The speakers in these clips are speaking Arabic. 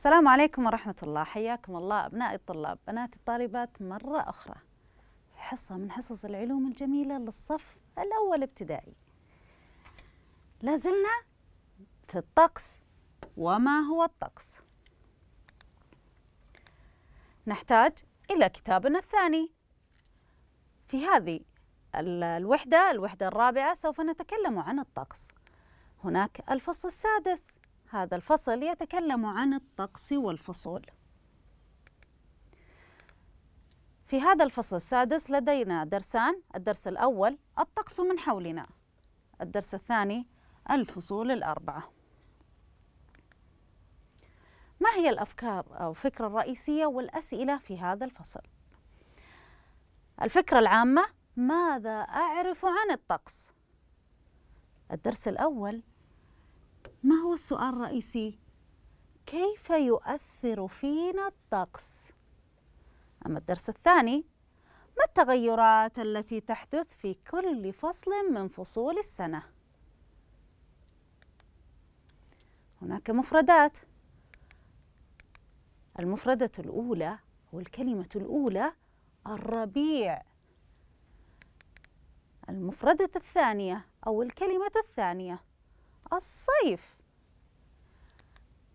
السلام عليكم ورحمة الله حياكم الله أبنائي الطلاب بناتي الطالبات مرة أخرى في حصة من حصص العلوم الجميلة للصف الأول ابتدائي لازلنا في الطقس وما هو الطقس نحتاج إلى كتابنا الثاني في هذه الوحدة الوحدة الرابعة سوف نتكلم عن الطقس هناك الفصل السادس هذا الفصل يتكلم عن الطقس والفصول في هذا الفصل السادس لدينا درسان الدرس الأول الطقس من حولنا الدرس الثاني الفصول الأربعة ما هي الأفكار أو الفكرة الرئيسية والأسئلة في هذا الفصل؟ الفكرة العامة ماذا أعرف عن الطقس؟ الدرس الأول ما هو السؤال الرئيسي؟ كيف يؤثر فينا الطقس؟ أما الدرس الثاني ما التغيرات التي تحدث في كل فصل من فصول السنة؟ هناك مفردات المفردة الأولى والكلمة الأولى الربيع المفردة الثانية أو الكلمة الثانية الصيف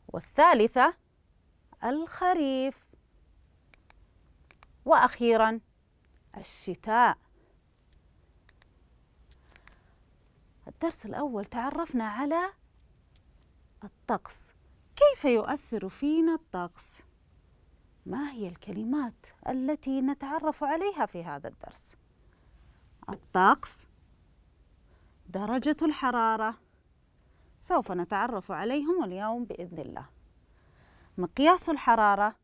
والثالثة الخريف وأخيرا الشتاء الدرس الأول تعرفنا على الطقس كيف يؤثر فينا الطقس ما هي الكلمات التي نتعرف عليها في هذا الدرس الطقس درجة الحرارة سوف نتعرف عليهم اليوم بإذن الله مقياس الحرارة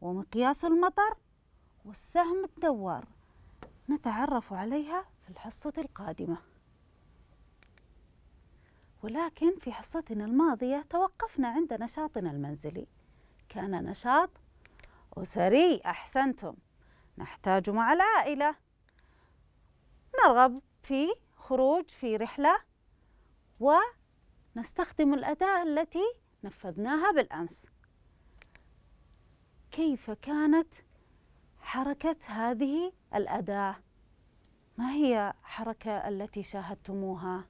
ومقياس المطر والسهم الدوار نتعرف عليها في الحصة القادمة ولكن في حصتنا الماضية توقفنا عند نشاطنا المنزلي كان نشاط أسري أحسنتم نحتاج مع العائلة نرغب في خروج في رحلة و نستخدم الأداة التي نفذناها بالأمس كيف كانت حركة هذه الأداة؟ ما هي الحركة التي شاهدتموها؟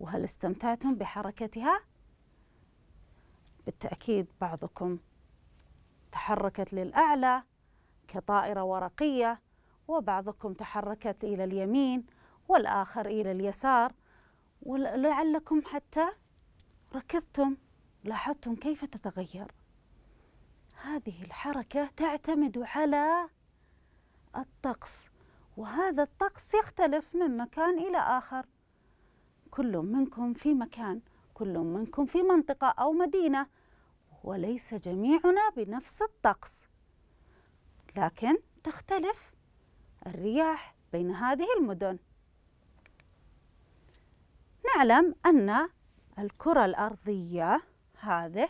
وهل استمتعتم بحركتها؟ بالتأكيد بعضكم تحركت للأعلى كطائرة ورقية وبعضكم تحركت إلى اليمين والآخر إلى اليسار ولعلكم حتى ركضتم لاحظتم كيف تتغير هذه الحركة تعتمد على الطقس وهذا الطقس يختلف من مكان إلى آخر كل منكم في مكان كل منكم في منطقة أو مدينة وليس جميعنا بنفس الطقس لكن تختلف الرياح بين هذه المدن نعلم أن الكرة الأرضية هذه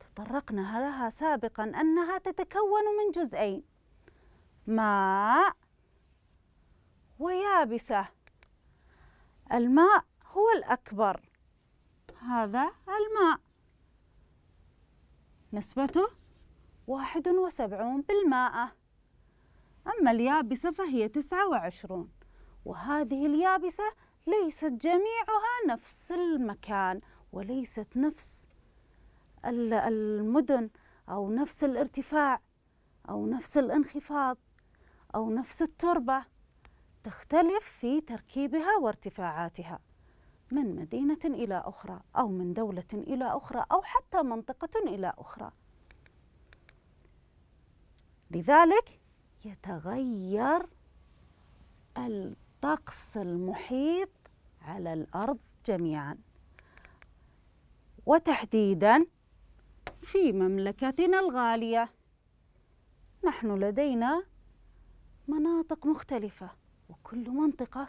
تطرقنا لها سابقا أنها تتكون من جزئين ماء ويابسة الماء هو الأكبر هذا الماء نسبته واحد وسبعون بالمائة أما اليابسة فهي تسعة وعشرون وهذه اليابسة ليست جميعها نفس المكان وليست نفس المدن أو نفس الارتفاع أو نفس الانخفاض أو نفس التربة تختلف في تركيبها وارتفاعاتها من مدينة إلى أخرى أو من دولة إلى أخرى أو حتى منطقة إلى أخرى لذلك يتغير الطقس المحيط على الأرض جميعا وتحديدا في مملكتنا الغالية نحن لدينا مناطق مختلفة وكل منطقة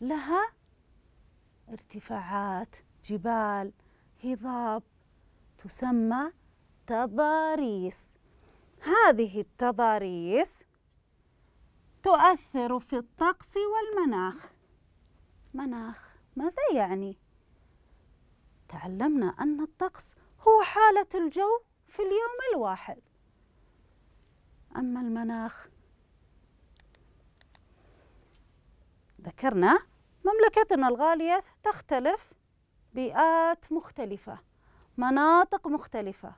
لها ارتفاعات جبال هضاب تسمى تضاريس هذه التضاريس تؤثر في الطقس والمناخ مناخ ماذا يعني تعلمنا ان الطقس هو حاله الجو في اليوم الواحد اما المناخ ذكرنا مملكتنا الغاليه تختلف بيئات مختلفه مناطق مختلفه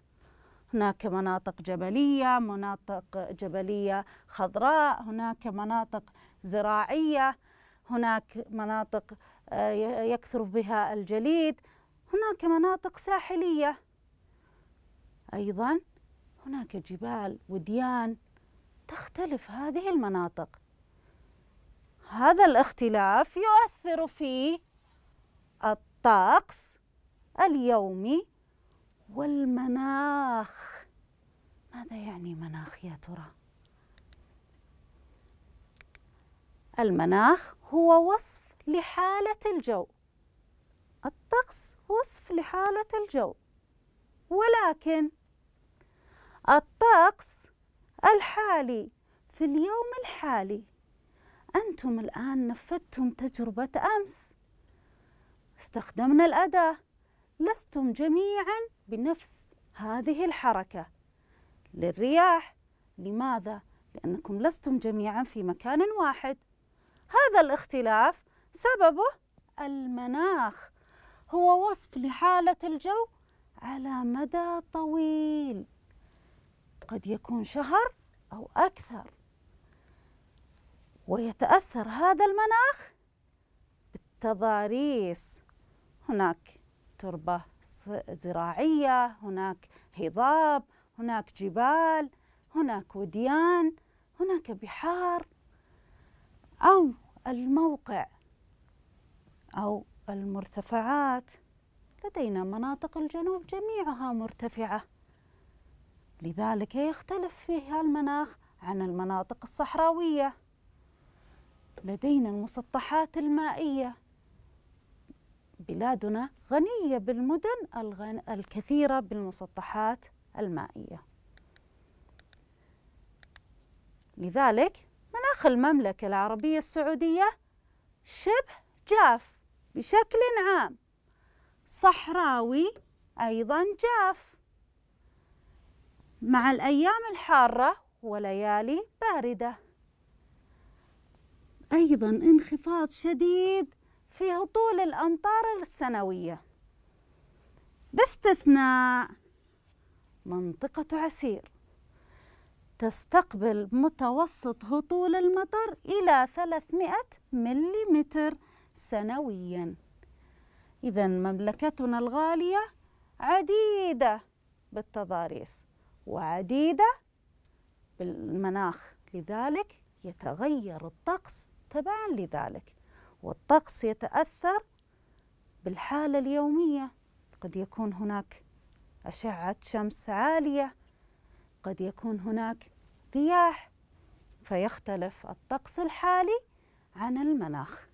هناك مناطق جبلية مناطق جبلية خضراء هناك مناطق زراعية هناك مناطق آه، يكثر بها الجليد هناك مناطق ساحلية أيضا هناك جبال وديان تختلف هذه المناطق هذا الاختلاف يؤثر في الطقس اليومي والمناخ ماذا يعني مناخ يا ترى المناخ هو وصف لحالة الجو الطقس وصف لحالة الجو ولكن الطقس الحالي في اليوم الحالي أنتم الآن نفذتم تجربة أمس استخدمنا الأداة لستم جميعا بنفس هذه الحركة للرياح لماذا؟ لأنكم لستم جميعا في مكان واحد هذا الاختلاف سببه المناخ هو وصف لحالة الجو على مدى طويل قد يكون شهر أو أكثر ويتأثر هذا المناخ بالتضاريس هناك تربة زراعية هناك هضاب هناك جبال هناك وديان هناك بحار أو الموقع أو المرتفعات لدينا مناطق الجنوب جميعها مرتفعة لذلك يختلف فيها المناخ عن المناطق الصحراوية لدينا المسطحات المائية بلادنا غنية بالمدن الغن... الكثيرة بالمسطحات المائية لذلك مناخ المملكة العربية السعودية شبه جاف بشكل عام صحراوي أيضا جاف مع الأيام الحارة وليالي باردة أيضا انخفاض شديد في هطول الأمطار السنوية باستثناء منطقة عسير تستقبل متوسط هطول المطر إلى 300 مليمتر سنويا إذا مملكتنا الغالية عديدة بالتضاريس وعديدة بالمناخ لذلك يتغير الطقس تبعا لذلك والطقس يتأثر بالحالة اليومية قد يكون هناك أشعة شمس عالية قد يكون هناك رياح فيختلف الطقس الحالي عن المناخ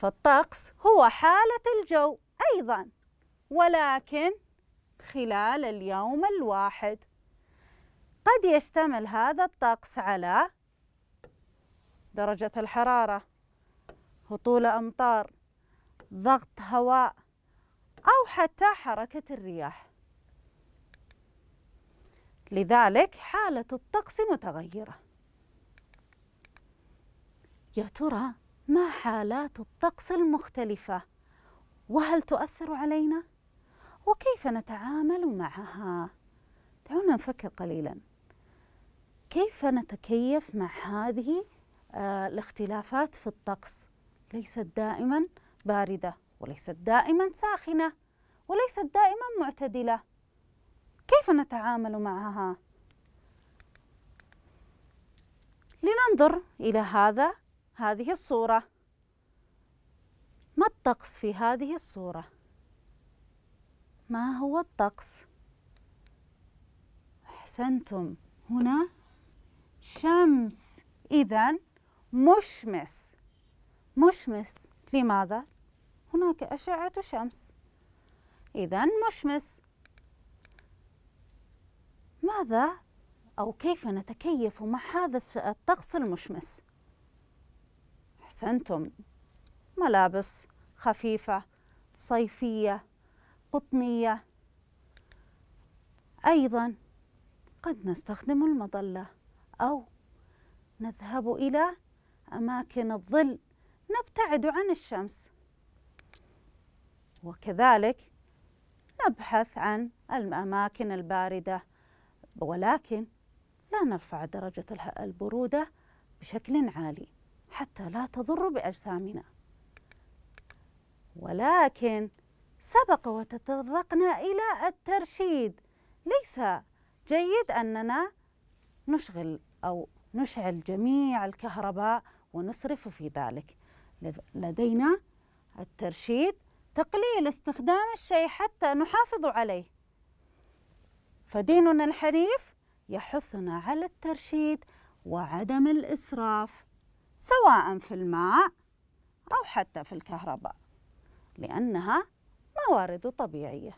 فالطقس هو حالة الجو أيضا ولكن خلال اليوم الواحد قد يشتمل هذا الطقس على درجة الحرارة هطول أمطار ضغط هواء أو حتى حركة الرياح لذلك حالة الطقس متغيرة يا ترى ما حالات الطقس المختلفة وهل تؤثر علينا وكيف نتعامل معها دعونا نفكر قليلا كيف نتكيف مع هذه آه، الاختلافات في الطقس ليست دائما باردة وليست دائما ساخنة وليست دائما معتدلة كيف نتعامل معها لننظر إلى هذا هذه الصورة ما الطقس في هذه الصورة؟ ما هو الطقس؟ أحسنتم هنا شمس إذا مشمس مشمس لماذا؟ هناك أشعة شمس إذا مشمس ماذا أو كيف نتكيف مع هذا الطقس المشمس؟ أحسنتم ملابس خفيفة صيفية قطنية أيضا قد نستخدم المظلة أو نذهب إلى أماكن الظل نبتعد عن الشمس وكذلك نبحث عن الأماكن الباردة ولكن لا نرفع درجة البرودة بشكل عالي حتى لا تضر بأجسامنا ولكن سبق وتطرقنا إلى الترشيد ليس جيد أننا نشغل أو نشعل جميع الكهرباء ونسرف في ذلك لدينا الترشيد تقليل استخدام الشيء حتى نحافظ عليه فديننا الحنيف يحثنا على الترشيد وعدم الإسراف سواء في الماء أو حتى في الكهرباء لأنها موارد طبيعية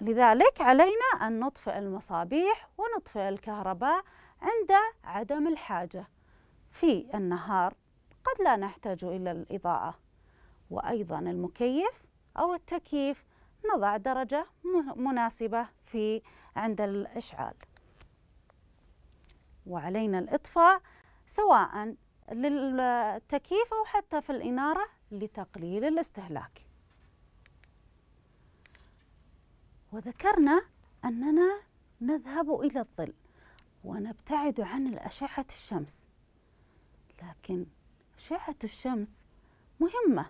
لذلك علينا أن نطفئ المصابيح ونطفئ الكهرباء عند عدم الحاجة في النهار قد لا نحتاج إلى الإضاءة وأيضا المكيف أو التكييف نضع درجة مناسبة في عند الإشعال وعلينا الإطفاء سواء للتكييف أو حتى في الإنارة لتقليل الاستهلاك وذكرنا أننا نذهب إلى الظل ونبتعد عن أشعة الشمس لكن أشعة الشمس مهمة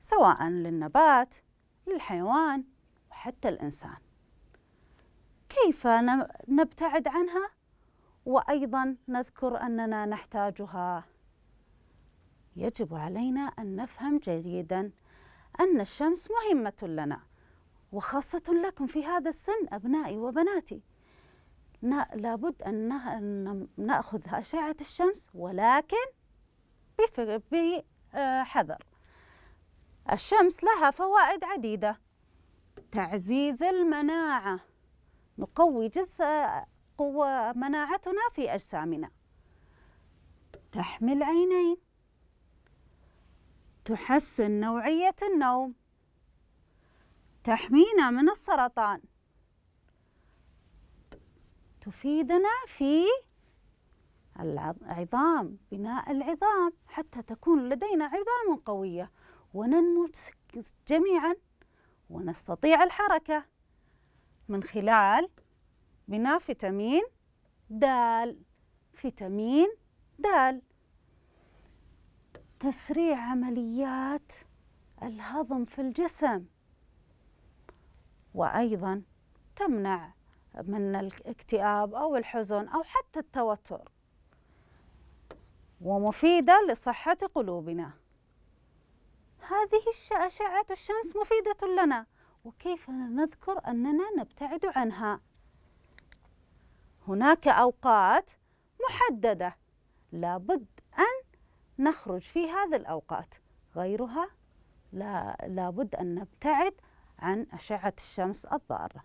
سواء للنبات للحيوان وحتى الإنسان كيف نبتعد عنها؟ وايضا نذكر اننا نحتاجها يجب علينا ان نفهم جيدا ان الشمس مهمه لنا وخاصه لكم في هذا السن ابنائي وبناتي لابد ان ناخذ اشعه الشمس ولكن بحذر الشمس لها فوائد عديده تعزيز المناعه نقوي جزء قوة مناعتنا في أجسامنا تحمي العينين تحسن نوعية النوم تحمينا من السرطان تفيدنا في العظام بناء العظام حتى تكون لدينا عظام قوية وننمو جميعا ونستطيع الحركة من خلال بنا فيتامين د فيتامين د تسريع عمليات الهضم في الجسم وأيضا تمنع من الاكتئاب أو الحزن أو حتى التوتر ومفيدة لصحة قلوبنا هذه أشعة الشمس مفيدة لنا وكيف نذكر أننا نبتعد عنها هناك أوقات محددة لابد أن نخرج في هذه الأوقات غيرها لا لابد أن نبتعد عن أشعة الشمس الضارة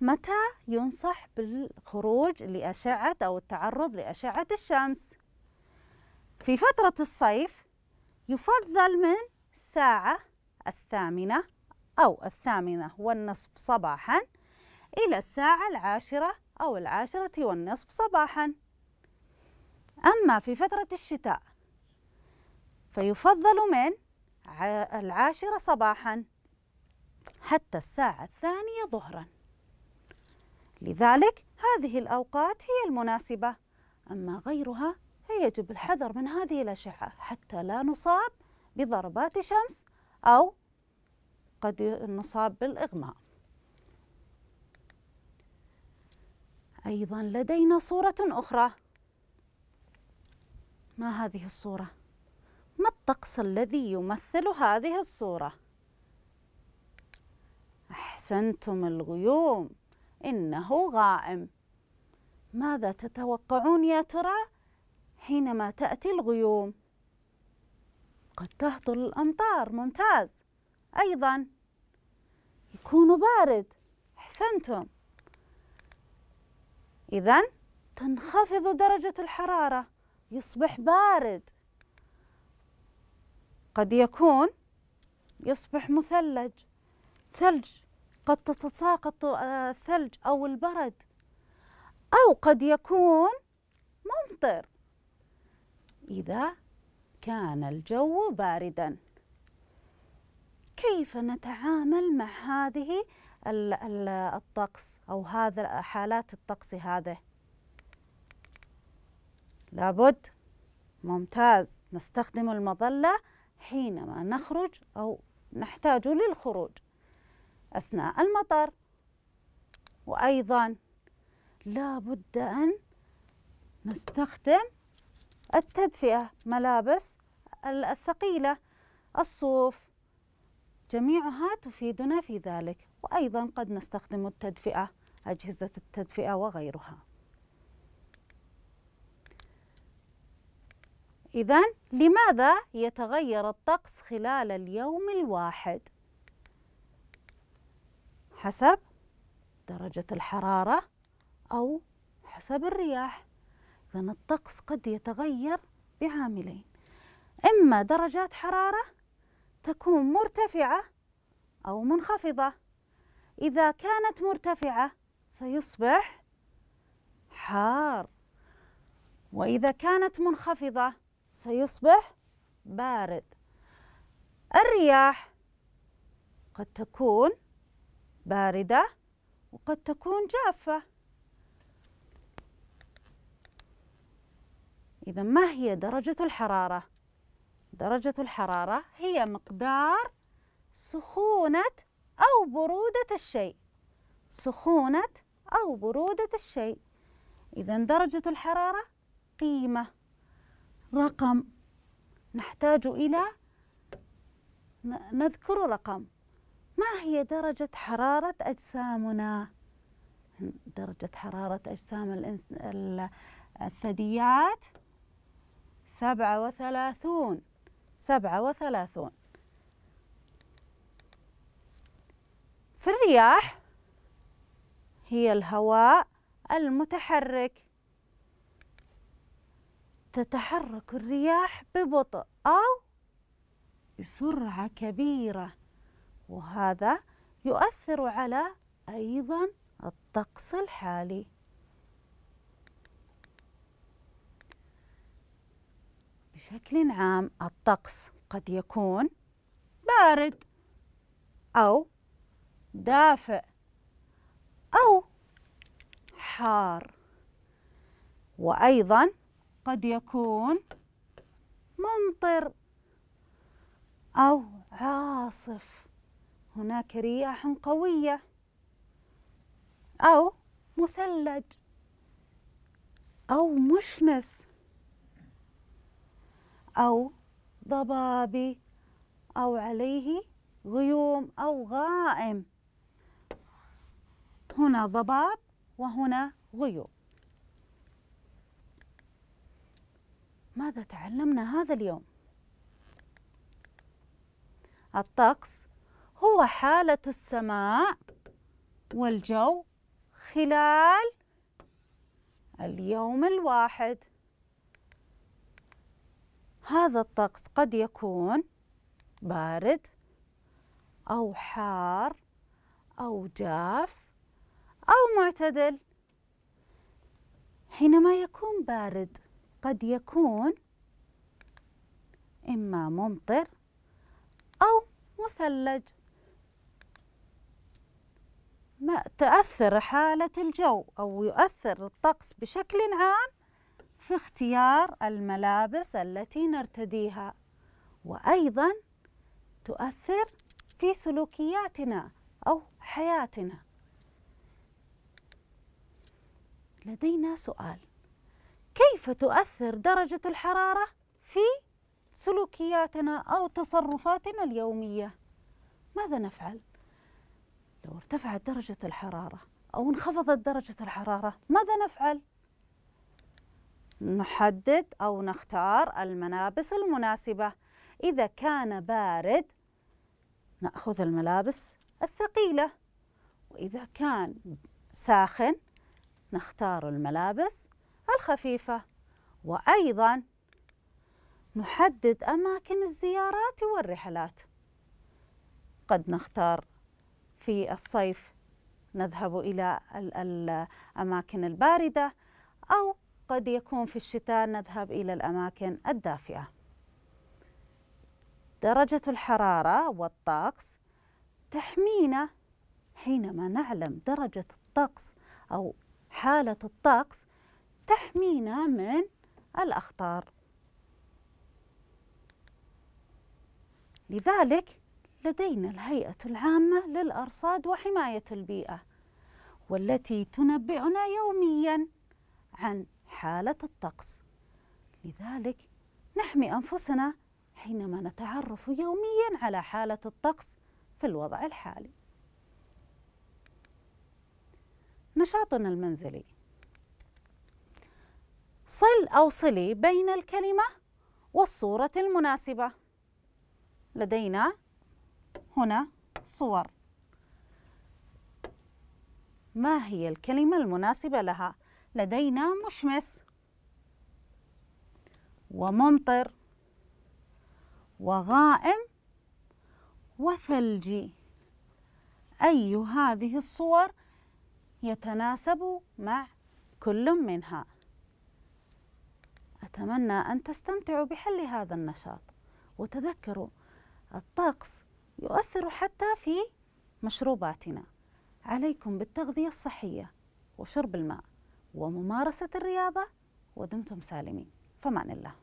متى ينصح بالخروج لأشعة أو التعرض لأشعة الشمس؟ في فترة الصيف يفضل من الساعة الثامنة أو الثامنة والنصف صباحاً إلى الساعة العاشرة أو العاشرة والنصف صباحا أما في فترة الشتاء فيفضل من العاشرة صباحا حتى الساعة الثانية ظهرا لذلك هذه الأوقات هي المناسبة أما غيرها فيجب الحذر من هذه الأشعة حتى لا نصاب بضربات شمس أو قد نصاب بالإغماء أيضا لدينا صورة أخرى ما هذه الصورة؟ ما الطقس الذي يمثل هذه الصورة؟ أحسنتم الغيوم إنه غائم ماذا تتوقعون يا ترى حينما تأتي الغيوم؟ قد تهطل الأمطار ممتاز أيضا يكون بارد أحسنتم إذا تنخفض درجة الحرارة يصبح بارد قد يكون يصبح مثلج ثلج قد تتساقط الثلج آه، أو البرد أو قد يكون ممطر إذا كان الجو بارداً كيف نتعامل مع هذه الطقس أو هذا حالات الطقس هذه لابد ممتاز نستخدم المظلة حينما نخرج أو نحتاج للخروج أثناء المطر وأيضا لابد أن نستخدم التدفئة ملابس الثقيلة الصوف جميعها تفيدنا في ذلك وأيضا قد نستخدم التدفئة أجهزة التدفئة وغيرها إذا لماذا يتغير الطقس خلال اليوم الواحد؟ حسب درجة الحرارة أو حسب الرياح إذا الطقس قد يتغير بعاملين إما درجات حرارة تكون مرتفعة أو منخفضة إذا كانت مرتفعة سيصبح حار وإذا كانت منخفضة سيصبح بارد الرياح قد تكون باردة وقد تكون جافة إذا ما هي درجة الحرارة؟ درجة الحرارة هي مقدار سخونة أو برودة الشيء سخونة أو برودة الشيء إذا درجة الحرارة قيمة رقم نحتاج إلى نذكر رقم ما هي درجة حرارة أجسامنا؟ درجة حرارة أجسام الثدييات سبعة وثلاثون سبعة وثلاثون في الرياح هي الهواء المتحرك تتحرك الرياح ببطء أو بسرعة كبيرة وهذا يؤثر على أيضا الطقس الحالي بشكل عام الطقس قد يكون بارد أو دافئ أو حار وأيضا قد يكون ممطر أو عاصف هناك رياح قوية أو مثلج أو مشمس أو ضبابي أو عليه غيوم أو غائم هنا ضباب وهنا غيوم ماذا تعلمنا هذا اليوم الطقس هو حالة السماء والجو خلال اليوم الواحد هذا الطقس قد يكون بارد أو حار أو جاف أو معتدل حينما يكون بارد قد يكون إما ممطر أو مثلج ما تأثر حالة الجو أو يؤثر الطقس بشكل عام في اختيار الملابس التي نرتديها وأيضا تؤثر في سلوكياتنا أو حياتنا لدينا سؤال كيف تؤثر درجة الحرارة في سلوكياتنا أو تصرفاتنا اليومية ماذا نفعل؟ لو ارتفعت درجة الحرارة أو انخفضت درجة الحرارة ماذا نفعل؟ نحدد أو نختار الملابس المناسبة إذا كان بارد نأخذ الملابس الثقيلة وإذا كان ساخن نختار الملابس الخفيفة وأيضا نحدد أماكن الزيارات والرحلات قد نختار في الصيف نذهب إلى الأماكن الباردة أو قد يكون في الشتاء نذهب إلى الأماكن الدافئة درجة الحرارة والطقس تحمينا حينما نعلم درجة الطقس أو حالة الطقس تحمينا من الأخطار لذلك لدينا الهيئة العامة للأرصاد وحماية البيئة والتي تنبئنا يوميا عن حالة الطقس لذلك نحمي أنفسنا حينما نتعرف يوميا على حالة الطقس في الوضع الحالي نشاطنا المنزلي صل أو صلي بين الكلمة والصورة المناسبة لدينا هنا صور ما هي الكلمة المناسبة لها؟ لدينا مشمس وممطر وغائم وثلجي أي هذه الصور يتناسب مع كل منها أتمنى أن تستمتعوا بحل هذا النشاط وتذكروا الطقس يؤثر حتى في مشروباتنا عليكم بالتغذية الصحية وشرب الماء وممارسة الرياضة ودمتم سالمين فمان الله